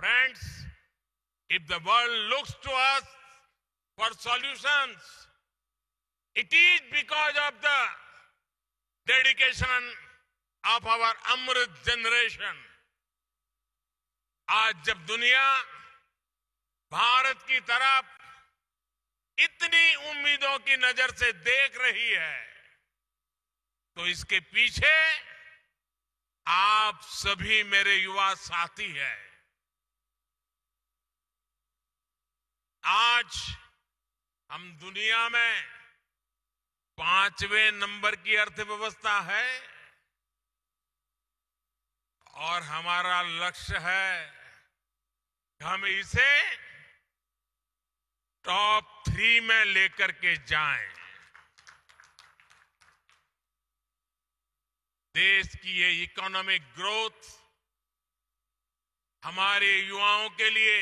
Friends, if the world looks to us for solutions, it is because of the dedication of our Amrit generation. aaj jab duniya bharat ki taraf itni ummeedon ki nazar se dekh rahi hai to iske piche aap sabhi mere yuva saathi hain आज हम दुनिया में पांचवें number की अर्थव्यवस्था है और हमारा लक्ष्य है हम इसे टॉप थ्री में लेकर के जाएं देश की ये इकोनॉमिक ग्रोथ हमारे युवाओं के लिए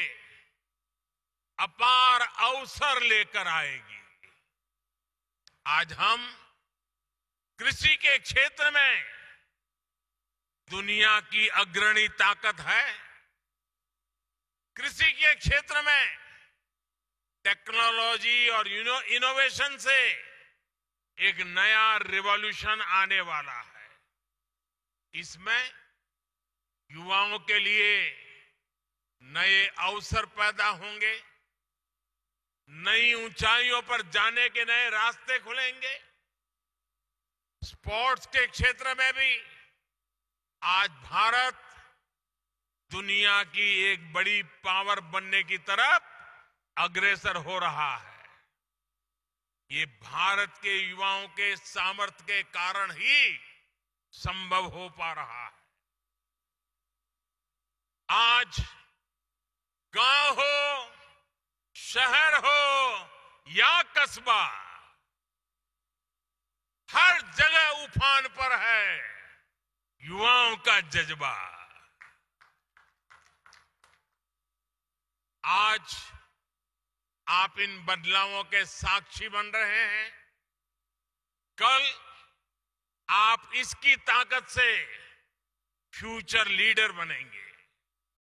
अपार अवसर लेकर आएगी आज हम कृषि के क्षेत्र में दुनिया की अग्रणी ताकत है कृषि के क्षेत्र में टेक्नोलॉजी और इनोवेशन से एक नया रिवॉल्यूशन आने वाला है इसमें युवाओं के लिए नए अवसर पैदा होंगे नई ऊंचाइयों पर जाने के नए रास्ते खुलेंगे स्पोर्ट्स के क्षेत्र में भी आज भारत दुनिया की एक बड़ी पावर बनने की तरफ अग्रेसर हो रहा है ये भारत के युवाओं के सामर्थ्य के कारण ही संभव हो पा रहा है आज गांव हो कस्बा हर जगह उफान पर है युवाओं का जज्बा आज आप इन बदलावों के साक्षी बन रहे हैं कल आप इसकी ताकत से फ्यूचर लीडर बनेंगे